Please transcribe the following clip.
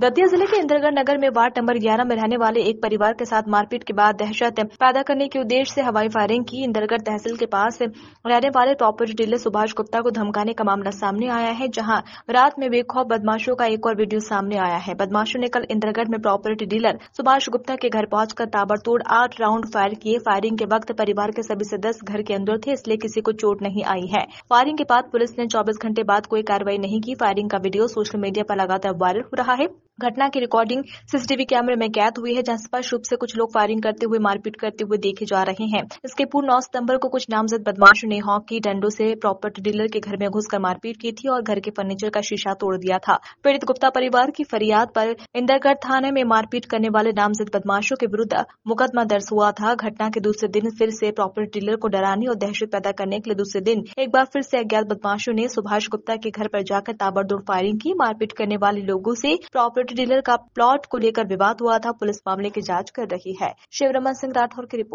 दतिया जिले के इंद्रगढ़ नगर में वार्ड नंबर 11 में रहने वाले एक परिवार के साथ मारपीट के बाद दहशत पैदा करने के उद्देश्य से हवाई फायरिंग की इंद्रगढ़ तहसील के पास रहने वाले प्रॉपर्टी डीलर सुभाष गुप्ता को धमकाने का मामला सामने आया है जहां रात में बेखौफ बदमाशों का एक और वीडियो सामने आया है बदमाशों ने कल इंद्रगढ़ में प्रॉपर्टी डीलर सुभाष गुप्ता के घर पहुंचकर ताबड़तोड़ आठ राउंड फायर किए फायरिंग के वक्त परिवार के सभी सदस्य घर के अंदर थे इसलिए किसी को चोट नहीं आई है फायरिंग के बाद पुलिस ने चौबीस घंटे बाद कोई कार्रवाई नहीं की फायरिंग का वीडियो सोशल मीडिया पर लगातार वायरल हो रहा है घटना की रिकॉर्डिंग सीसीटीवी कैमरे में कैद हुई है जहां स्पष्ट रूप से कुछ लोग फायरिंग करते हुए मारपीट करते हुए देखे जा रहे हैं इसके पूर्व नौ सितंबर को कुछ नामजद बदमाशों ने हॉक की डंडों से प्रॉपर्टी डीलर के घर में घुसकर मारपीट की थी और घर के फर्नीचर का शीशा तोड़ दिया था पीड़ित गुप्ता परिवार की फरियाद पर इंदरगढ़ थाने में मारपीट करने वाले नामजद बदमाशों के विरुद्ध मुकदमा दर्ज हुआ था घटना के दूसरे दिन फिर से प्रॉपर्टी डीलर को डराने और दहशत पैदा करने के लिए दूसरे दिन एक बार फिर से अज्ञात बदमाशों ने सुभाष गुप्ता के घर पर जाकर ताबड़तोड़ फायरिंग की मारपीट करने वाले लोगों से प्रॉपर्टी प्रॉपर्टी डीलर का प्लॉट को लेकर विवाद हुआ था पुलिस मामले की जांच कर रही है शिवरमन सिंह राठौर की रिपोर्ट